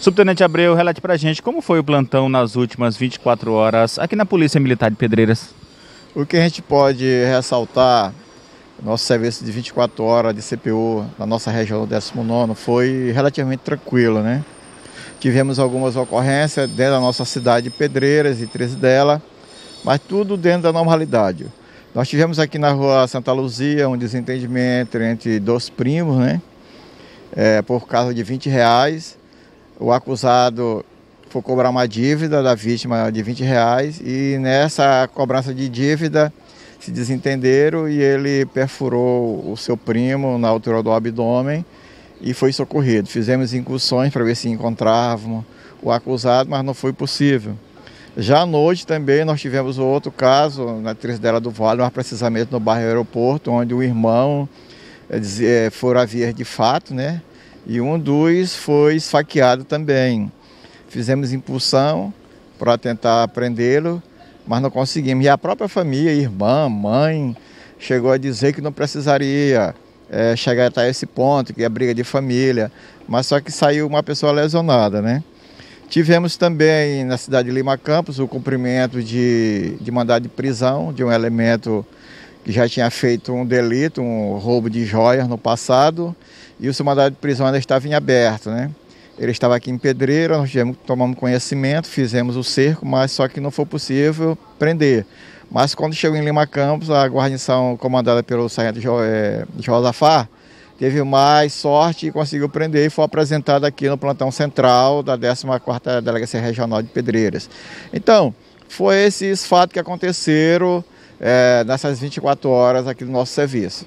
Subtenente Abreu, relate para a gente como foi o plantão nas últimas 24 horas aqui na Polícia Militar de Pedreiras. O que a gente pode ressaltar, nosso serviço de 24 horas de CPO na nossa região do 19 foi relativamente tranquilo, né? Tivemos algumas ocorrências dentro da nossa cidade de Pedreiras e 13 dela, mas tudo dentro da normalidade. Nós tivemos aqui na rua Santa Luzia um desentendimento entre dois primos, né? É, por causa de 20 reais o acusado foi cobrar uma dívida da vítima de 20 reais e nessa cobrança de dívida se desentenderam e ele perfurou o seu primo na altura do abdômen e foi socorrido. Fizemos incursões para ver se encontrávamos o acusado, mas não foi possível. Já à noite também nós tivemos outro caso na Trisdela do Vale, mais precisamente no bairro Aeroporto, onde o irmão é, fora via de fato, né? e um dos foi esfaqueado também. Fizemos impulsão para tentar prendê-lo, mas não conseguimos. E a própria família, irmã, mãe, chegou a dizer que não precisaria é, chegar até esse ponto, que é briga de família, mas só que saiu uma pessoa lesionada, né? Tivemos também na cidade de Lima Campos o cumprimento de, de mandado de prisão de um elemento já tinha feito um delito, um roubo de joias no passado, e o seu mandado de prisão ainda estava em aberto, né? Ele estava aqui em Pedreira, nós tivemos, tomamos conhecimento, fizemos o cerco, mas só que não foi possível prender. Mas quando chegou em Lima Campos, a guarnição comandada pelo sargento eh, Josafá teve mais sorte e conseguiu prender e foi apresentado aqui no plantão central da 14ª Delegacia Regional de Pedreiras. Então, foi esses fatos que aconteceram é, nessas 24 horas aqui do nosso serviço.